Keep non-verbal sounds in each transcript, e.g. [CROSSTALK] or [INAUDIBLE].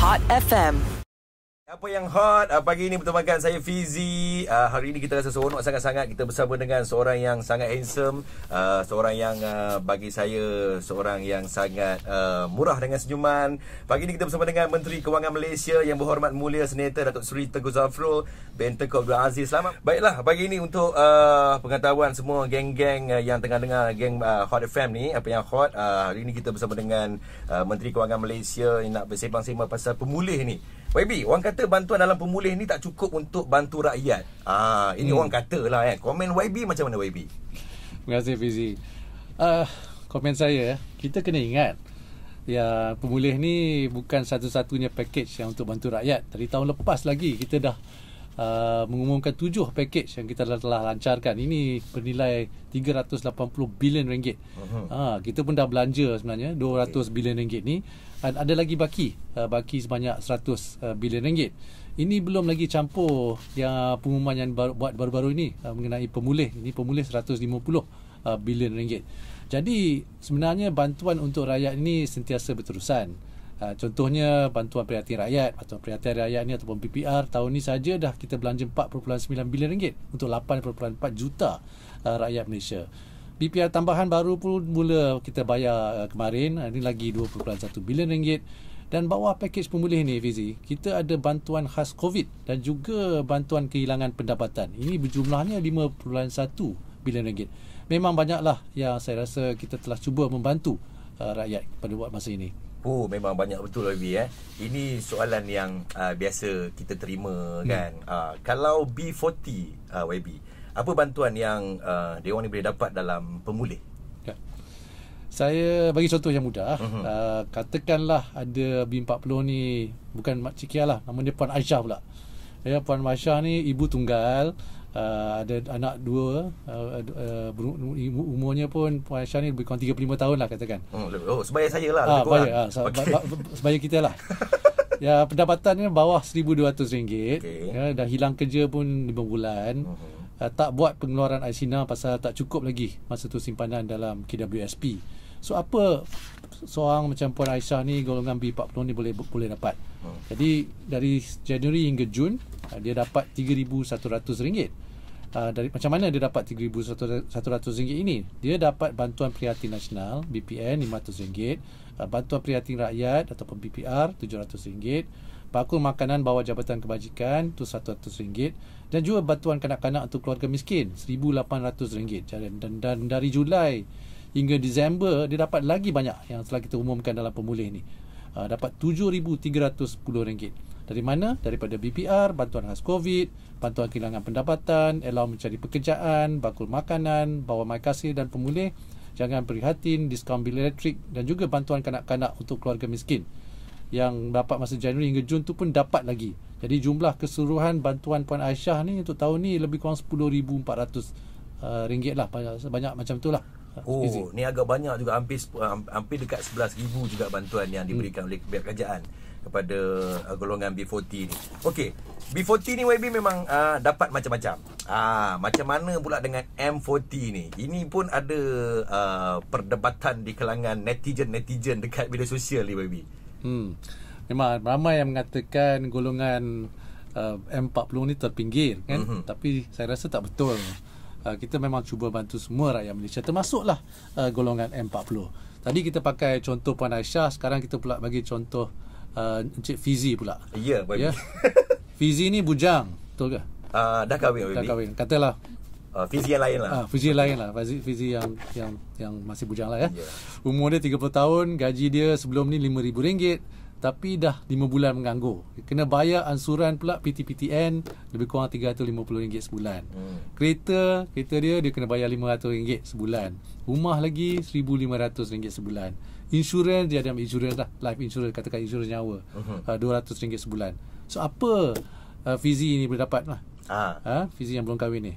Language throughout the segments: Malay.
Hot FM. Apa yang hot uh, pagi ini bertemankan saya Fizi. Uh, hari ini kita rasa seronok sangat-sangat kita bersama dengan seorang yang sangat handsome, uh, seorang yang uh, bagi saya seorang yang sangat uh, murah dengan senyuman. Pagi ini kita bersama dengan Menteri Kewangan Malaysia yang berhormat mulia Senator Datuk Seri Tengku Zafrul bin Tengku Abdul Aziz. Selamat. Baiklah, pagi ini untuk uh, pengetahuan semua geng-geng yang tengah dengar geng uh, Hot FM ni, apa yang hot uh, hari ini kita bersama dengan uh, Menteri Kewangan Malaysia yang nak bersembang-sembang pasal pemulih ni. YB, orang kata kata bantuan dalam pemulih ni tak cukup untuk bantu rakyat. Ah, ini hmm. orang kata lah kan. Komen YB macam mana YB? Terima kasih Fizi. Uh, komen saya, eh. kita kena ingat Ya, pemulih ni bukan satu-satunya package yang untuk bantu rakyat. Dari tahun lepas lagi kita dah Uh, mengumumkan tujuh paket yang kita telah, telah lancarkan ini bernilai 380 bilion ringgit. Uh-huh. Uh, kita pun dah belanja sebenarnya 200 okay. bilion ringgit ni dan ada lagi baki uh, baki sebanyak 100 uh, bilion ringgit ini belum lagi campur yang pengumuman yang baru, buat baru-baru ini uh, mengenai pemulih ini pemulih 150 uh, bilion ringgit jadi sebenarnya bantuan untuk rakyat ini sentiasa berterusan uh, contohnya bantuan prihatin rakyat atau prihatin rakyat ini ataupun PPR tahun ini saja dah kita belanja 4.9 bilion ringgit untuk 8.4 juta rakyat Malaysia BPR tambahan baru pun mula kita bayar uh, kemarin uh, ini lagi 2.1 bilion ringgit dan bawah pakej pemulih ni Fizi kita ada bantuan khas COVID dan juga bantuan kehilangan pendapatan ini berjumlahnya 5.1 bilion ringgit memang banyaklah yang saya rasa kita telah cuba membantu uh, rakyat pada buat masa ini Oh memang banyak betul lagi eh. Ini soalan yang uh, biasa kita terima hmm. kan. Uh, kalau B40 uh, YB apa bantuan yang uh, dewan ni boleh dapat dalam pemulih? Ya. Saya bagi contoh yang mudah. Uh-huh. Uh, katakanlah ada B40 ni bukan Mak Cikia lah. Nama dia Puan Aisyah pula. Ya, Puan Aisyah ni ibu tunggal. Uh, ada anak dua uh, uh, Umurnya pun Puan Aisyah ni lebih kurang 35 tahun lah katakan Oh, oh sebaya saya lah ah, sebaya, ah, se- okay. sebaya kita lah [LAUGHS] Ya pendapatannya bawah RM1,200 okay. ya, Dah hilang kerja pun 5 bulan uh-huh uh, tak buat pengeluaran Aisina pasal tak cukup lagi masa tu simpanan dalam KWSP. So apa seorang macam Puan Aisyah ni golongan B40 ni boleh boleh dapat. Hmm. Jadi dari Januari hingga Jun uh, dia dapat RM3100. Uh, eh, dari macam mana dia dapat RM3100 ini? Dia dapat bantuan prihatin nasional BPN RM500, uh, bantuan prihatin rakyat ataupun BPR RM700 pakul makanan bawah jabatan kebajikan tu RM100 dan juga bantuan kanak-kanak untuk keluarga miskin RM1,800 dan, dan, dan dari Julai hingga Disember dia dapat lagi banyak yang telah kita umumkan dalam pemulih ni uh, dapat RM7,310 dari mana? Daripada BPR, bantuan khas COVID, bantuan kehilangan pendapatan, elau mencari pekerjaan, bakul makanan, bawa mai dan pemulih, jangan prihatin, diskaun bil elektrik dan juga bantuan kanak-kanak untuk keluarga miskin yang dapat masa Januari hingga Jun tu pun dapat lagi. Jadi jumlah keseluruhan bantuan Puan Aisyah ni untuk tahun ni lebih kurang RM10,400 uh, ringgit lah. banyak macam tu lah. Oh, Easy. ni agak banyak juga. Hampir, uh, hampir dekat RM11,000 juga bantuan yang hmm. diberikan hmm. oleh pihak kerajaan kepada uh, golongan B40 ni. Okey, B40 ni YB memang uh, dapat macam-macam. Ah, uh, macam mana pula dengan M40 ni? Ini pun ada uh, perdebatan di kalangan netizen-netizen dekat media sosial ni YB. Hmm. Memang ramai yang mengatakan golongan uh, M40 ni terpinggir kan. Mm-hmm. Tapi saya rasa tak betul. Uh, kita memang cuba bantu semua rakyat Malaysia termasuklah uh, golongan M40. Tadi kita pakai contoh Puan Aisyah, sekarang kita pula bagi contoh uh, Encik Fizi pula. Ya, yeah, Yeah? Fizi ni bujang, betul ke? Uh, dah kahwin, baby. Dah kahwin. Katalah Ah, fizian lain lah. Ah, fizian lain lah. Fizi, fizi yang yang yang masih bujang lah ya. Yeah. Umur dia 30 tahun, gaji dia sebelum ni lima ribu ringgit, tapi dah 5 bulan mengganggu. Kena bayar ansuran pula PTPTN lebih kurang tiga atau lima puluh ringgit sebulan. Hmm. Kereta, kereta dia dia kena bayar lima rm ringgit sebulan. Rumah lagi seribu lima ratus ringgit sebulan. Insurans dia ada insurans lah. Life insurance katakan insurans nyawa. Hmm. Ah, dua ratus ringgit sebulan. So apa uh, ah, Fizi ni boleh dapat lah? Ah. Ha? Fizi yang belum kahwin ni.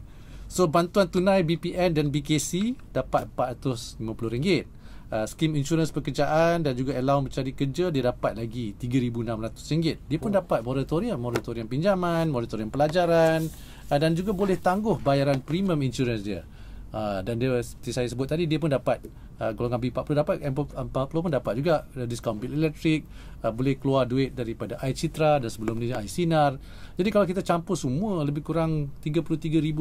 So bantuan tunai BPN dan BKC dapat RM450. Uh, skim insurans pekerjaan dan juga allow mencari kerja dia dapat lagi RM3,600. Dia pun oh. dapat moratorium, moratorium pinjaman, moratorium pelajaran uh, dan juga boleh tangguh bayaran premium insurans dia. Uh, dan dia seperti saya sebut tadi dia pun dapat uh, golongan B40 dapat M40 pun dapat juga uh, diskaun bil elektrik uh, boleh keluar duit daripada Citra dan sebelum ni Sinar. jadi kalau kita campur semua lebih kurang RM33,000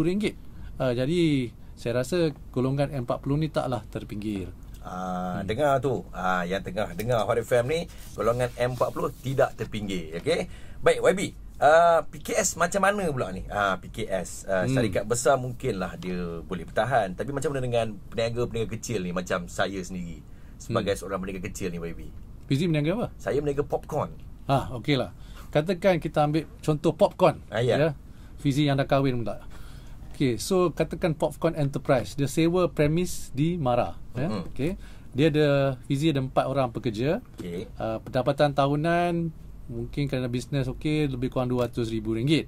uh, jadi saya rasa golongan M40 ni taklah terpinggir Ah, hmm. dengar tu ah, yang tengah dengar Hot FM ni golongan M40 tidak terpinggir okay? baik YB uh, ah, PKS macam mana pula ni ah, PKS uh, ah, hmm. syarikat besar mungkinlah dia boleh bertahan tapi macam mana dengan peniaga-peniaga kecil ni macam saya sendiri sebagai hmm. seorang peniaga kecil ni YB Fizi peniaga apa? saya peniaga popcorn ah, okey lah katakan kita ambil contoh popcorn ah, ya. ya. Fizi yang dah kahwin pula Okay, so katakan Popcorn Enterprise, dia sewa premis di Mara. Uh-huh. Eh? Okay, dia ada fizi ada empat orang pekerja. Okay. Uh, pendapatan tahunan mungkin kerana bisnes okey lebih kurang RM200,000 ringgit.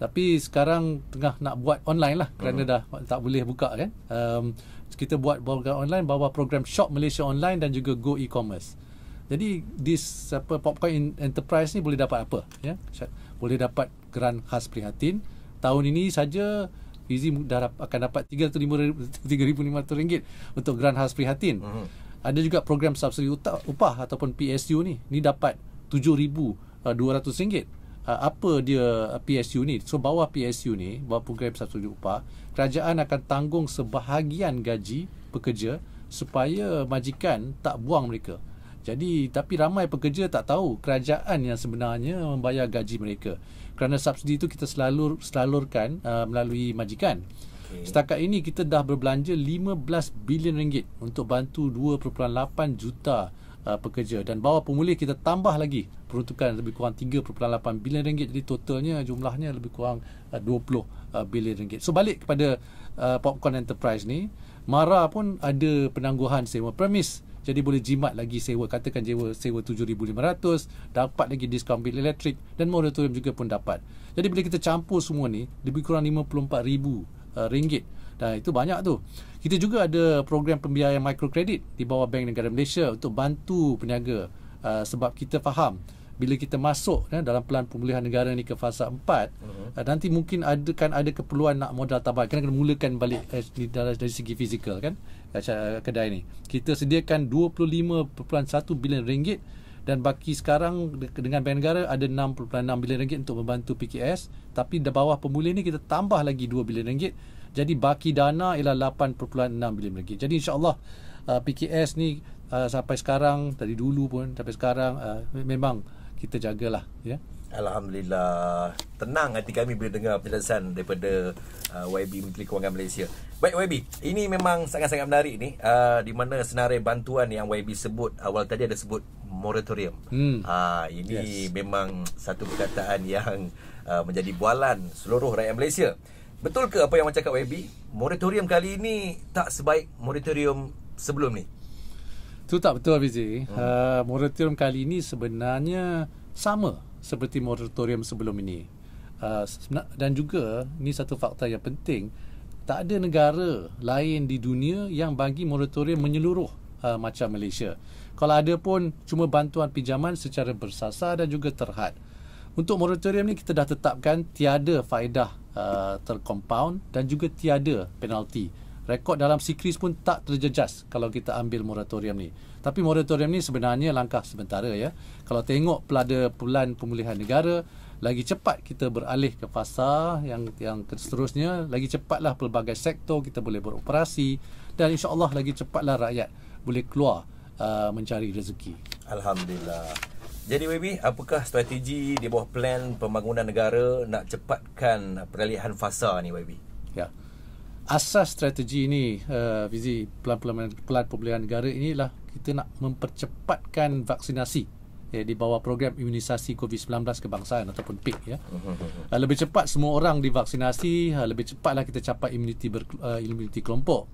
Tapi sekarang tengah nak buat online lah kerana uh-huh. dah tak boleh buka kan. Um, kita buat program online bawah program Shop Malaysia Online dan juga Go E-commerce. Jadi this apa Popcorn Enterprise ni boleh dapat apa ya? Yeah? Boleh dapat geran khas prihatin. Tahun ini saja Fizi dah akan dapat RM3,500 [LAUGHS] ringgit untuk Grand house Prihatin. Uh-huh. Ada juga program subsidi utah, upah ataupun PSU ni. Ni dapat RM7,200 uh, ringgit. Uh, apa dia uh, PSU ni? So bawah PSU ni, bawah program subsidi upah, kerajaan akan tanggung sebahagian gaji pekerja supaya majikan tak buang mereka. Jadi tapi ramai pekerja tak tahu kerajaan yang sebenarnya membayar gaji mereka. Kerana subsidi itu kita selalu selalurkan uh, melalui majikan. Okay. Setakat ini kita dah berbelanja 15 bilion ringgit untuk bantu 2.8 juta Uh, pekerja dan bawah pemulih kita tambah lagi peruntukan lebih kurang 3.8 bilion ringgit jadi totalnya jumlahnya lebih kurang uh, 20 uh, bilion ringgit so balik kepada uh, popcorn enterprise ni MARA pun ada penangguhan sewa premis jadi boleh jimat lagi sewa katakan sewa sewa 7500 dapat lagi diskaun bil elektrik dan moratorium juga pun dapat jadi bila kita campur semua ni lebih kurang 54000 uh, ringgit dan itu banyak tu kita juga ada program pembiayaan mikrokredit di bawah bank negara Malaysia untuk bantu peniaga uh, sebab kita faham bila kita masuk kan dalam pelan pemulihan negara ni ke fasa 4 uh-huh. uh, nanti mungkin ada kan ada keperluan nak modal tambahan kena kena mulakan balik eh, dari, dari segi fizikal kan eh, eh, kedai ni kita sediakan 25.1 bilion ringgit dan baki sekarang dengan bank negara ada 6.6 bilion ringgit untuk membantu PKS tapi di bawah pemulihan ni kita tambah lagi 2 bilion ringgit jadi baki dana ialah 8.6 bilion ringgit jadi insyaallah uh, eh, PKS ni uh, sampai sekarang tadi dulu pun sampai sekarang uh, memang kita jagalah ya alhamdulillah tenang hati kami bila dengar penjelasan daripada uh, YB Menteri Kewangan Malaysia baik YB ini memang sangat-sangat menarik ni uh, di mana senarai bantuan yang YB sebut awal tadi ada sebut moratorium hmm. uh, ini yes. memang satu perkataan yang uh, menjadi bualan seluruh rakyat Malaysia betul ke apa yang awak cakap YB moratorium kali ini tak sebaik moratorium sebelum ni itu tak betul Abizi. Uh, ah, moratorium kali ini sebenarnya sama seperti moratorium sebelum ini. Uh, dan juga ini satu fakta yang penting, tak ada negara lain di dunia yang bagi moratorium menyeluruh uh, macam Malaysia. Kalau ada pun cuma bantuan pinjaman secara bersasar dan juga terhad. Untuk moratorium ni kita dah tetapkan tiada faedah uh, terkompaun dan juga tiada penalti rekod dalam sikris pun tak terjejas kalau kita ambil moratorium ni. Tapi moratorium ni sebenarnya langkah sementara ya. Kalau tengok pelada pelan pemulihan negara, lagi cepat kita beralih ke fasa yang yang seterusnya, lagi cepatlah pelbagai sektor kita boleh beroperasi dan insya-Allah lagi cepatlah rakyat boleh keluar uh, mencari rezeki. Alhamdulillah. Jadi baby, apakah strategi di bawah plan pembangunan negara nak cepatkan peralihan fasa ni baby? Ya. Yeah asas strategi ini uh, visi pelan pelan pelan pemulihan negara inilah kita nak mempercepatkan vaksinasi ya, di bawah program imunisasi COVID-19 kebangsaan ataupun PIK ya. Uh, [LAUGHS] lebih cepat semua orang divaksinasi, uh, lebih cepatlah kita capai imuniti ber, uh, imuniti kelompok.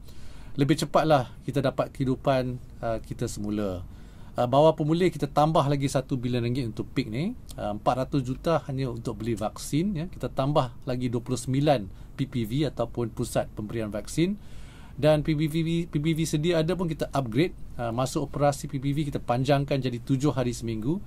Lebih cepatlah kita dapat kehidupan uh, kita semula. Uh, bawah pemulih kita tambah lagi 1 bilion ringgit untuk PIK ni. Uh, 400 juta hanya untuk beli vaksin ya. Kita tambah lagi 29 PPV ataupun pusat pemberian vaksin dan PPV PPV sedia ada pun kita upgrade uh, masuk operasi PPV kita panjangkan jadi 7 hari seminggu.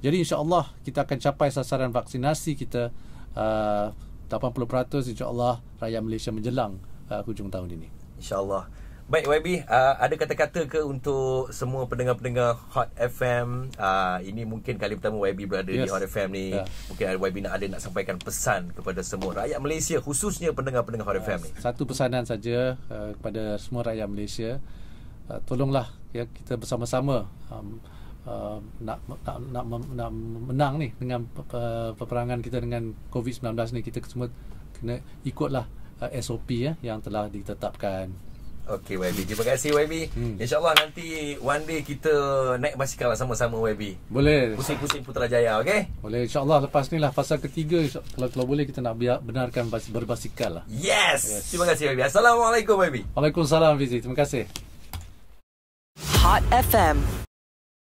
Jadi insya-Allah kita akan capai sasaran vaksinasi kita uh, 80% insya-Allah rakyat Malaysia menjelang uh, hujung tahun ini. Insya-Allah. Baik YB, uh, ada kata-kata ke untuk semua pendengar-pendengar Hot FM? Uh, ini mungkin kali pertama YB berada yes. di Hot FM ni. Yeah. Mungkin YB nak ada nak sampaikan pesan kepada semua rakyat Malaysia khususnya pendengar-pendengar Hot uh, FM ni. Satu pesanan saja uh, kepada semua rakyat Malaysia. Uh, tolonglah ya kita bersama-sama um, uh, nak, nak, nak nak menang ni dengan uh, peperangan kita dengan COVID-19 ni kita semua kena ikutlah uh, SOP ya yang telah ditetapkan. Okay YB Terima kasih YB hmm. InsyaAllah nanti One day kita Naik basikal lah sama-sama YB Boleh Pusing-pusing Putrajaya Okay Boleh insyaAllah Lepas ni lah pasal ketiga kalau, kalau boleh kita nak biar, Benarkan bas, berbasikal lah yes. yes Terima kasih YB Assalamualaikum YB Waalaikumsalam Fizi Terima kasih Hot FM